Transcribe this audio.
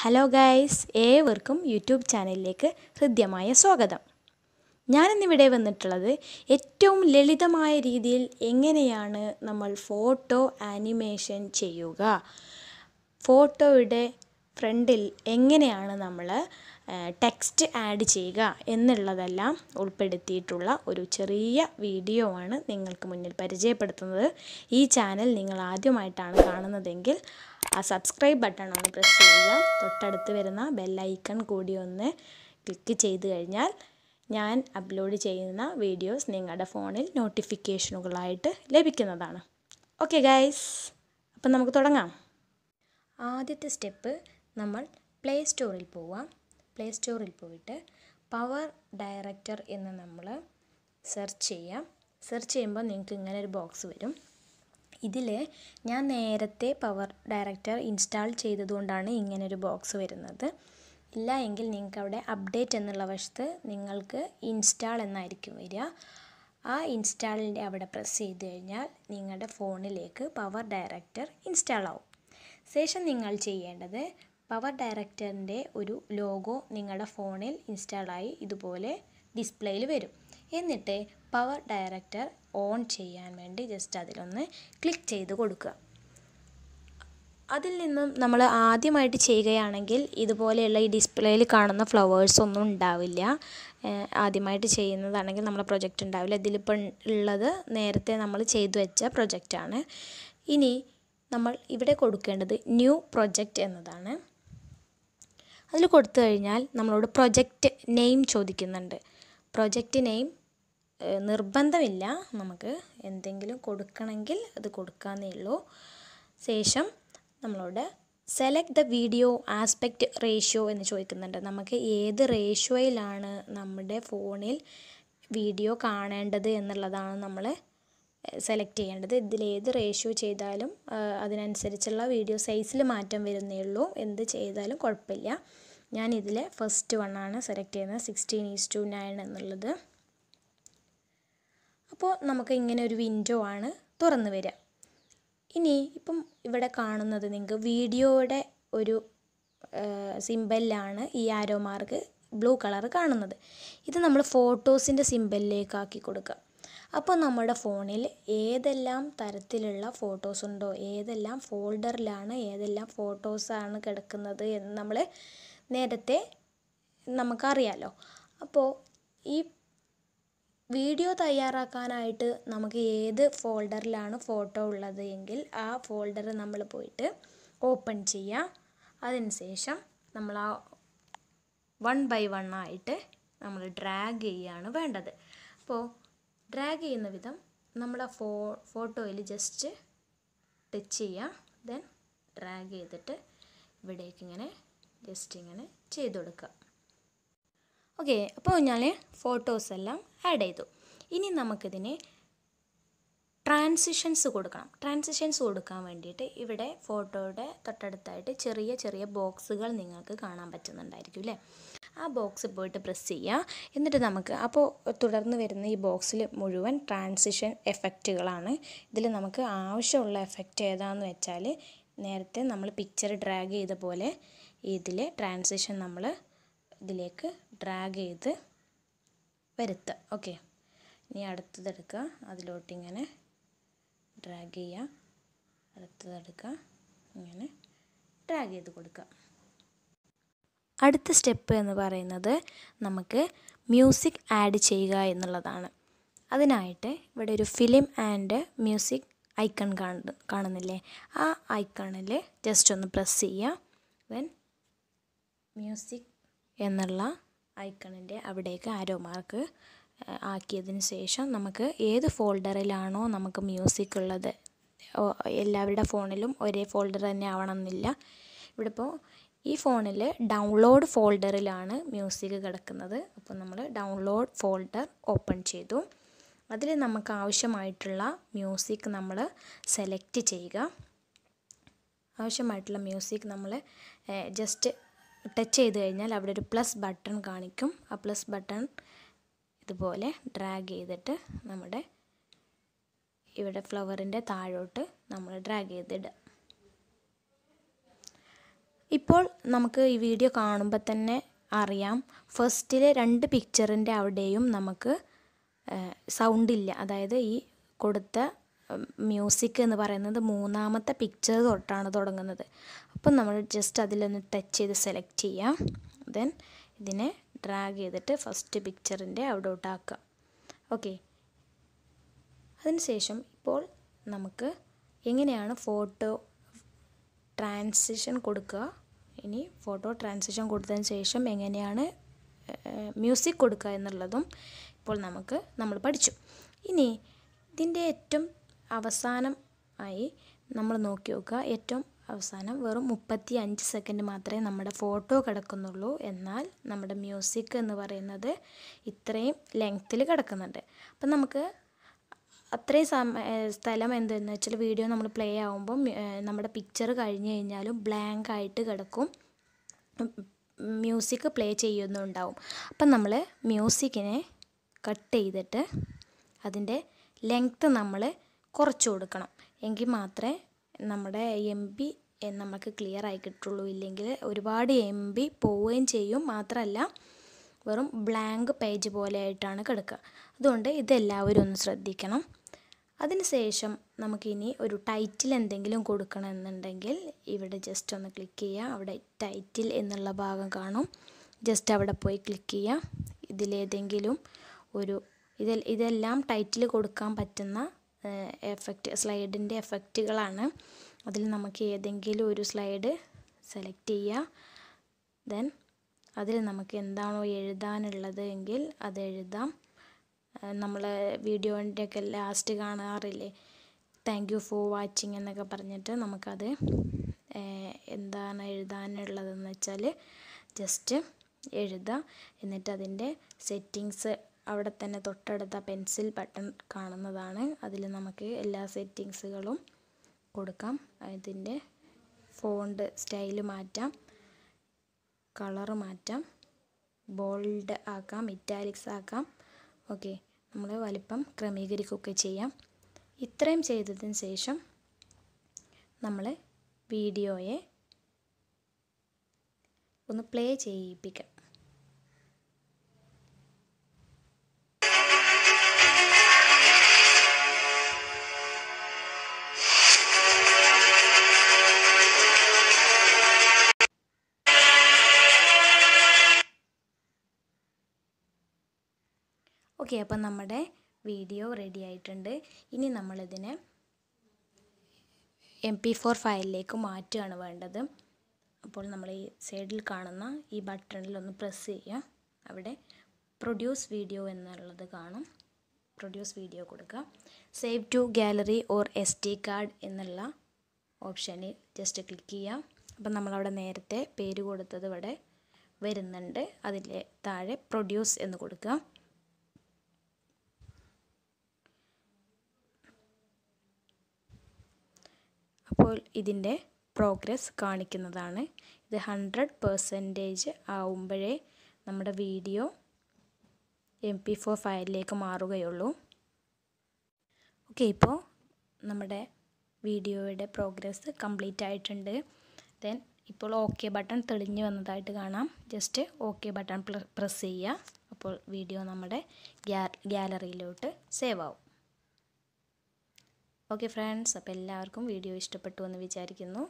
hello guys ഏവർക്കും YouTube ചാനലിലേക്ക് ഹൃദ്യമായ സ്വാഗതം ഞാനിന്നിവിടെ വന്നിട്ടുള്ളത് ഏറ്റവും ലളിതമായ രീതിയിൽ എങ്ങനെയാണ് നമ്മൾ ഫോട്ടോ ആനിമേഷൻ ചെയ്യുക ഫോട്ടോയുടെ ഫ്രണ്ടിൽ എങ്ങനെയാണ് നമ്മൾ ടെക്സ്റ്റ് ആഡ് ചെയ്യുക എന്നുള്ളതെല്ലാം ഉൾപ്പെടുത്തിയിട്ടുള്ള ഒരു ചെറിയ വീഡിയോ ആണ് നിങ്ങൾക്ക് മുന്നിൽ പരിചയപ്പെടുത്തുന്നത് ഈ ചാനൽ നിങ്ങൾ ആദ്യമായിട്ടാണ് കാണുന്നതെങ്കിൽ ആ സബ്സ്ക്രൈബ് ബട്ടൺ ഒന്ന് പ്രസ് ചെയ്യുക തൊട്ടടുത്ത് വരുന്ന ബെല്ലൈക്കൺ കൂടി ഒന്ന് ക്ലിക്ക് ചെയ്ത് കഴിഞ്ഞാൽ ഞാൻ അപ്ലോഡ് ചെയ്യുന്ന വീഡിയോസ് നിങ്ങളുടെ ഫോണിൽ നോട്ടിഫിക്കേഷനുകളായിട്ട് ലഭിക്കുന്നതാണ് ഓക്കെ ഗൈസ് അപ്പം നമുക്ക് തുടങ്ങാം ആദ്യത്തെ സ്റ്റെപ്പ് നമ്മൾ പ്ലേ സ്റ്റോറിൽ പോവാം പ്ലേ സ്റ്റോറിൽ പോയിട്ട് പവർ ഡയറക്ടർ എന്ന് നമ്മൾ സെർച്ച് ചെയ്യാം സെർച്ച് ചെയ്യുമ്പോൾ നിങ്ങൾക്ക് ഇങ്ങനെ ഒരു ബോക്സ് വരും ഇതിൽ ഞാൻ നേരത്തെ പവർ ഡയറക്ടർ ഇൻസ്റ്റാൾ ചെയ്തതുകൊണ്ടാണ് ഇങ്ങനൊരു ബോക്സ് വരുന്നത് ഇല്ല എങ്കിൽ നിങ്ങൾക്ക് അവിടെ അപ്ഡേറ്റ് എന്നുള്ള വശത്ത് നിങ്ങൾക്ക് ഇൻസ്റ്റാൾ എന്നായിരിക്കും വരിക ആ ഇൻസ്റ്റാളിൻ്റെ അവിടെ പ്രസ് ചെയ്ത് കഴിഞ്ഞാൽ നിങ്ങളുടെ ഫോണിലേക്ക് പവർ ഡയറക്ടർ ഇൻസ്റ്റാൾ ആവും ശേഷം നിങ്ങൾ ചെയ്യേണ്ടത് പവർ ഡയറക്ടറിൻ്റെ ഒരു ലോഗോ നിങ്ങളുടെ ഫോണിൽ ഇൻസ്റ്റാളായി ഇതുപോലെ ഡിസ്പ്ലേയിൽ വരും എന്നിട്ട് പവർ ഡയറക്ടർ ഓൺ ചെയ്യാൻ വേണ്ടി ജസ്റ്റ് അതിലൊന്ന് ക്ലിക്ക് ചെയ്ത് കൊടുക്കുക അതിൽ നിന്നും നമ്മൾ ആദ്യമായിട്ട് ചെയ്യുകയാണെങ്കിൽ ഇതുപോലെയുള്ള ഈ ഡിസ്പ്ലേയിൽ കാണുന്ന ഫ്ലവേഴ്സ് ഒന്നും ഉണ്ടാവില്ല ആദ്യമായിട്ട് ചെയ്യുന്നതാണെങ്കിൽ നമ്മളെ പ്രൊജക്റ്റ് ഉണ്ടാവില്ല ഇതിലിപ്പോൾ ഉള്ളത് നേരത്തെ നമ്മൾ ചെയ്തു വെച്ച പ്രൊജക്റ്റാണ് ഇനി നമ്മൾ ഇവിടെ കൊടുക്കേണ്ടത് ന്യൂ പ്രൊജക്റ്റ് എന്നതാണ് അതിൽ കൊടുത്തു കഴിഞ്ഞാൽ നമ്മളോട് പ്രൊജക്റ്റ് നെയിം ചോദിക്കുന്നുണ്ട് പ്രൊജക്റ്റ് നെയിം നിർബന്ധമില്ല നമുക്ക് എന്തെങ്കിലും കൊടുക്കണമെങ്കിൽ അത് കൊടുക്കാമെന്നേ ഉള്ളൂ ശേഷം നമ്മളോട് select the video aspect ratio എന്ന് ചോദിക്കുന്നുണ്ട് നമുക്ക് ഏത് റേഷ്യോയിലാണ് നമ്മുടെ ഫോണിൽ വീഡിയോ കാണേണ്ടത് എന്നുള്ളതാണ് നമ്മൾ സെലക്ട് ചെയ്യേണ്ടത് ഇതിലേത് റേഷ്യോ ചെയ്താലും അതിനനുസരിച്ചുള്ള വീഡിയോ സൈസിൽ മാറ്റം വരുന്നേ ഉള്ളൂ എന്ത് ചെയ്താലും കുഴപ്പമില്ല ഞാൻ ഇതിലെ ഫസ്റ്റ് വൺ ആണ് സെലക്ട് ചെയ്യുന്നത് സിക്സ്റ്റീൻ ഈസ് ടു നയൻ എന്നുള്ളത് അപ്പോൾ നമുക്ക് ഇങ്ങനെ ഒരു വിൻഡോ ആണ് തുറന്നു വരിക ഇനി ഇപ്പം ഇവിടെ കാണുന്നത് നിങ്ങൾക്ക് വീഡിയോയുടെ ഒരു സിമ്പലിലാണ് ഈ ആരോ മാർക്ക് ബ്ലൂ കളർ കാണുന്നത് ഇത് നമ്മൾ ഫോട്ടോസിൻ്റെ സിമ്പലിലേക്കാക്കി കൊടുക്കുക അപ്പോൾ നമ്മുടെ ഫോണിൽ ഏതെല്ലാം തരത്തിലുള്ള ഫോട്ടോസ് ഉണ്ടോ ഏതെല്ലാം ഫോൾഡറിലാണ് ഏതെല്ലാം ഫോട്ടോസാണ് കിടക്കുന്നത് എന്ന് നമ്മൾ നേരത്തെ നമുക്കറിയാമല്ലോ അപ്പോൾ ഈ വീഡിയോ തയ്യാറാക്കാനായിട്ട് നമുക്ക് ഏത് ഫോൾഡറിലാണ് ഫോട്ടോ ഉള്ളത് എങ്കിൽ ആ ഫോൾഡർ നമ്മൾ പോയിട്ട് ഓപ്പൺ ചെയ്യുക അതിനുശേഷം നമ്മൾ ആ വൺ ബൈ വൺ ആയിട്ട് നമ്മൾ ഡ്രാഗ് ചെയ്യുകയാണ് വേണ്ടത് അപ്പോൾ ഡ്രാഗ് ചെയ്യുന്ന വിധം ആ ഫോ ഫോട്ടോയിൽ ജസ്റ്റ് ടച്ച് ചെയ്യുക ദെൻ ഡ്രാഗ് ചെയ്തിട്ട് ഇവിടേക്ക് ഇങ്ങനെ ജസ്റ്റ് ഇങ്ങനെ ചെയ്ത് കൊടുക്കുക ഓക്കെ അപ്പോൾ ഞാൻ ഫോട്ടോസ് എല്ലാം ആഡ് ചെയ്തു ഇനി നമുക്കിതിനെ ട്രാൻസിഷൻസ് കൊടുക്കണം ട്രാൻസിഷൻസ് കൊടുക്കാൻ വേണ്ടിയിട്ട് ഇവിടെ ഫോട്ടോയുടെ തൊട്ടടുത്തായിട്ട് ചെറിയ ചെറിയ ബോക്സുകൾ നിങ്ങൾക്ക് കാണാൻ പറ്റുന്നുണ്ടായിരിക്കും അല്ലേ ആ ബോക്സ് പോയിട്ട് പ്രസ് ചെയ്യുക എന്നിട്ട് നമുക്ക് അപ്പോൾ തുടർന്ന് വരുന്ന ഈ ബോക്സിൽ മുഴുവൻ ട്രാൻസിഷൻ എഫക്റ്റുകളാണ് ഇതിൽ നമുക്ക് ആവശ്യമുള്ള എഫക്റ്റ് ഏതാണെന്ന് വെച്ചാൽ നേരത്തെ നമ്മൾ പിക്ചർ ഡ്രാഗ് ചെയ്ത പോലെ ഇതിലെ ട്രാൻസിഷൻ നമ്മൾ ഇതിലേക്ക് ഡ്രാഗ് ചെയ്ത് വരുത്തുക ഓക്കെ ഇനി അടുത്തതെടുക്കുക അതിലോട്ട് ഇങ്ങനെ ഡ്രാഗ് ചെയ്യുക അടുത്തതെടുക്കുക ഇങ്ങനെ ഡ്രാഗ് ചെയ്ത് കൊടുക്കുക അടുത്ത സ്റ്റെപ്പ് എന്ന് പറയുന്നത് നമുക്ക് മ്യൂസിക് ആഡ് ചെയ്യുക എന്നുള്ളതാണ് അതിനായിട്ട് ഇവിടെ ഒരു ഫിലിം ആൻഡ് മ്യൂസിക് ഐക്കൺ കാണുന്നില്ലേ ആ ഐക്കണിൽ ജസ്റ്റ് ഒന്ന് പ്രസ് ചെയ്യുക ദെൻ മ്യൂസിക് എന്നുള്ള ഐക്കണിൻ്റെ അവിടേക്ക് ആരോ മാർക്ക് ആക്കിയതിന് ശേഷം നമുക്ക് ഏത് ഫോൾഡറിലാണോ നമുക്ക് മ്യൂസിക് ഉള്ളത് എല്ലാവരുടെ ഫോണിലും ഒരേ ഫോൾഡർ തന്നെ ആവണമെന്നില്ല ഇവിടെ ഇപ്പോൾ ഈ ഫോണിൽ ഡൗൺലോഡ് ഫോൾഡറിലാണ് മ്യൂസിക് കിടക്കുന്നത് അപ്പോൾ നമ്മൾ ഡൗൺലോഡ് ഫോൾഡർ ഓപ്പൺ ചെയ്തു അതിൽ നമുക്ക് ആവശ്യമായിട്ടുള്ള മ്യൂസിക് നമ്മൾ സെലക്ട് ചെയ്യുക ആവശ്യമായിട്ടുള്ള മ്യൂസിക് നമ്മൾ ജസ്റ്റ് ടച്ച് ചെയ്ത് കഴിഞ്ഞാൽ അവിടെ ഒരു പ്ലസ് ബട്ടൺ കാണിക്കും ആ പ്ലസ് ബട്ടൺ ഇതുപോലെ ഡ്രാഗ് ചെയ്തിട്ട് നമ്മുടെ ഇവിടെ ഫ്ലവറിൻ്റെ താഴോട്ട് നമ്മൾ ഡ്രാഗ് ചെയ്തിടുക ഇപ്പോൾ നമുക്ക് ഈ വീഡിയോ കാണുമ്പോൾ തന്നെ അറിയാം ഫസ്റ്റിലെ രണ്ട് പിക്ചറിൻ്റെ അവിടെയും നമുക്ക് സൗണ്ട് ഇല്ല അതായത് ഈ കൊടുത്ത മ്യൂസിക് എന്ന് പറയുന്നത് മൂന്നാമത്തെ പിക്ചർ തൊട്ടാണ് തുടങ്ങുന്നത് അപ്പം നമ്മൾ ജസ്റ്റ് അതിലൊന്ന് ടച്ച് ചെയ്ത് സെലക്ട് ചെയ്യാം ദെൻ ഇതിനെ ഡ്രാഗ് ചെയ്തിട്ട് ഫസ്റ്റ് പിക്ചറിൻ്റെ ഉണ്ടാക്കാം ഓക്കെ അതിനുശേഷം ഇപ്പോൾ നമുക്ക് എങ്ങനെയാണ് ഫോട്ടോ ട്രാൻസിഷൻ കൊടുക്കുക ഇനി ഫോട്ടോ ട്രാൻസിഷൻ കൊടുത്തതിന് ശേഷം എങ്ങനെയാണ് മ്യൂസിക് കൊടുക്കുക എന്നുള്ളതും ഇപ്പോൾ നമുക്ക് നമ്മൾ പഠിച്ചു ഇനി ഇതിൻ്റെ ഏറ്റവും അവസാനം ആയി നമ്മൾ നോക്കി നോക്കുക ഏറ്റവും അവസാനം വെറും മുപ്പത്തി അഞ്ച് സെക്കൻഡ് മാത്രമേ നമ്മുടെ ഫോട്ടോ കിടക്കുന്നുള്ളൂ എന്നാൽ നമ്മുടെ മ്യൂസിക് എന്ന് പറയുന്നത് ഇത്രയും ലെങ്ത്തിൽ കിടക്കുന്നുണ്ട് അപ്പം നമുക്ക് അത്രയും സമയ സ്ഥലം എന്തെന്ന് വെച്ചാൽ വീഡിയോ നമ്മൾ പ്ലേ ആകുമ്പം നമ്മുടെ പിക്ചർ കഴിഞ്ഞ് കഴിഞ്ഞാലും ബ്ലാങ്ക് ആയിട്ട് കിടക്കും മ്യൂസിക് പ്ലേ ചെയ്യുന്നുണ്ടാവും അപ്പം നമ്മൾ മ്യൂസിക്കിനെ കട്ട് ചെയ്തിട്ട് അതിൻ്റെ ലെങ്ത്ത് നമ്മൾ കുറച്ച് കൊടുക്കണം എങ്കിൽ മാത്രമേ നമ്മുടെ എം പി നമുക്ക് ക്ലിയർ ആയി കിട്ടുള്ളൂ ഇല്ലെങ്കിൽ ഒരുപാട് എം പി പോവുകയും ചെയ്യും മാത്രമല്ല വെറും ബ്ലാങ്ക് പേജ് പോലെ ആയിട്ടാണ് കിടക്കുക അതുകൊണ്ട് ഇതെല്ലാവരും ഒന്ന് ശ്രദ്ധിക്കണം അതിനുശേഷം നമുക്കിനി ഒരു ടൈറ്റിൽ എന്തെങ്കിലും കൊടുക്കണമെന്നുണ്ടെങ്കിൽ ഇവിടെ ജസ്റ്റ് ഒന്ന് ക്ലിക്ക് ചെയ്യുക അവിടെ ടൈറ്റിൽ എന്നുള്ള ഭാഗം കാണും ജസ്റ്റ് അവിടെ പോയി ക്ലിക്ക് ചെയ്യുക ഇതിലേതെങ്കിലും ഒരു ഇതെല്ലാം ടൈറ്റിൽ കൊടുക്കാൻ പറ്റുന്ന എഫക്റ്റ് സ്ലൈഡിൻ്റെ എഫക്റ്റുകളാണ് അതിൽ നമുക്ക് ഏതെങ്കിലും ഒരു സ്ലൈഡ് സെലക്ട് ചെയ്യുക ദെൻ അതിൽ നമുക്ക് എന്താണോ എഴുതാനുള്ളത് എങ്കിൽ അത് എഴുതാം നമ്മൾ വീഡിയോൻ്റെയൊക്കെ ലാസ്റ്റ് കാണാറില്ലേ താങ്ക് യു ഫോർ വാച്ചിങ് എന്നൊക്കെ പറഞ്ഞിട്ട് നമുക്കത് എന്താണ് എഴുതാനുള്ളതെന്ന് വെച്ചാൽ ജസ്റ്റ് എഴുതുക എന്നിട്ട് അതിൻ്റെ സെറ്റിങ്സ് അവിടെ തന്നെ തൊട്ടടുത്ത പെൻസിൽ ബട്ടൺ കാണുന്നതാണ് അതിൽ നമുക്ക് എല്ലാ സെറ്റിങ്സുകളും കൊടുക്കാം ഇതിൻ്റെ ഫോണ്ട് സ്റ്റൈൽ മാറ്റാം കളർ മാറ്റാം ബോൾഡ് ആക്കാം ഇറ്റാലിക്സ് ആക്കാം ഓക്കെ നമ്മൾ വലിപ്പം ക്രമീകരിക്കുകയൊക്കെ ചെയ്യാം ഇത്രയും ചെയ്തതിന് ശേഷം നമ്മൾ വീഡിയോയെ ഒന്ന് പ്ലേ ചെയ്യിപ്പിക്കാം ഓക്കെ അപ്പം നമ്മുടെ വീഡിയോ റെഡി ആയിട്ടുണ്ട് ഇനി നമ്മളിതിനെ എം പി ഫോർ ഫയലിലേക്ക് മാറ്റുകയാണ് വേണ്ടത് അപ്പോൾ നമ്മൾ ഈ സൈഡിൽ കാണുന്ന ഈ ബട്ടണിൽ ഒന്ന് പ്രസ് ചെയ്യുക അവിടെ പ്രൊഡ്യൂസ് വീഡിയോ എന്നുള്ളത് കാണും പ്രൊഡ്യൂസ് വീഡിയോ കൊടുക്കുക save to gallery or S D card എന്നുള്ള ഓപ്ഷനിൽ ജസ്റ്റ് ക്ലിക്ക് ചെയ്യുക അപ്പം നമ്മളവിടെ നേരത്തെ പേര് കൊടുത്തത് ഇവിടെ വരുന്നുണ്ട് അതിൻ്റെ താഴെ പ്രൊഡ്യൂസ് എന്ന് കൊടുക്കുക ഇതിൻ്റെ പ്രോഗ്രസ് കാണിക്കുന്നതാണ് ഇത് ഹൺഡ്രഡ് പെർസെൻറ്റേജ് ആവുമ്പോഴേ നമ്മുടെ വീഡിയോ എം പി ഫോർ ഫയലിലേക്ക് മാറുകയുള്ളൂ ഓക്കെ ഇപ്പോൾ നമ്മുടെ വീഡിയോയുടെ പ്രോഗ്രസ് കംപ്ലീറ്റ് ആയിട്ടുണ്ട് ദെൻ ഇപ്പോൾ ഓക്കെ ബട്ടൺ തെളിഞ്ഞു വന്നതായിട്ട് കാണാം ജസ്റ്റ് ഓക്കെ ബട്ടൺ പ്രസ് ചെയ്യുക അപ്പോൾ വീഡിയോ നമ്മുടെ ഗ്യാലറിയിലോട്ട് സേവ് ആവും ഓക്കെ ഫ്രണ്ട്സ് അപ്പോൾ എല്ലാവർക്കും വീഡിയോ ഇഷ്ടപ്പെട്ടു എന്ന് വിചാരിക്കുന്നു